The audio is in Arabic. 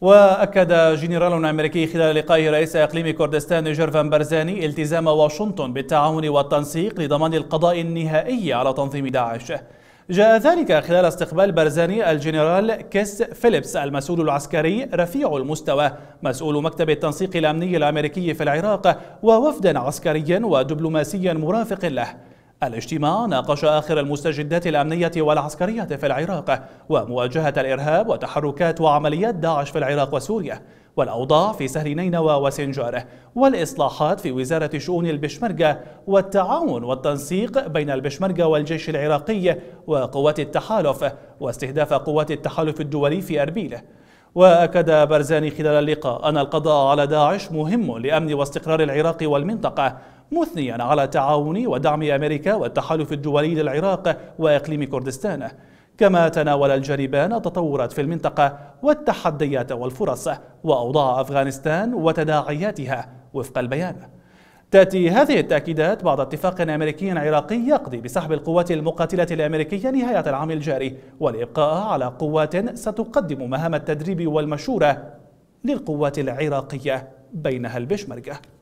وأكد جنرال أمريكي خلال لقائه رئيس إقليم كردستان جيرفان برزاني التزام واشنطن بالتعاون والتنسيق لضمان القضاء النهائي على تنظيم داعش جاء ذلك خلال استقبال برزاني الجنرال كيس فيليبس المسؤول العسكري رفيع المستوى مسؤول مكتب التنسيق الأمني الأمريكي في العراق ووفدا عسكريا ودبلوماسيا مرافق له الاجتماع ناقش آخر المستجدات الأمنية والعسكرية في العراق ومواجهة الإرهاب وتحركات وعمليات داعش في العراق وسوريا والأوضاع في سهل نينوى وسنجار والإصلاحات في وزارة شؤون البشمركة والتعاون والتنسيق بين البشمركة والجيش العراقي وقوات التحالف واستهداف قوات التحالف الدولي في أربيل وأكد برزاني خلال اللقاء أن القضاء على داعش مهم لأمن واستقرار العراق والمنطقة مثنيا على تعاون ودعم أمريكا والتحالف الدولي للعراق وإقليم كردستان كما تناول الجانبان التطورات في المنطقة والتحديات والفرص وأوضاع أفغانستان وتداعياتها وفق البيان تأتي هذه التأكيدات بعد اتفاق أمريكي عراقي يقضي بسحب القوات المقاتلة الأمريكية نهاية العام الجاري والإبقاء على قوات ستقدم مهام التدريب والمشورة للقوات العراقية بينها البشمركة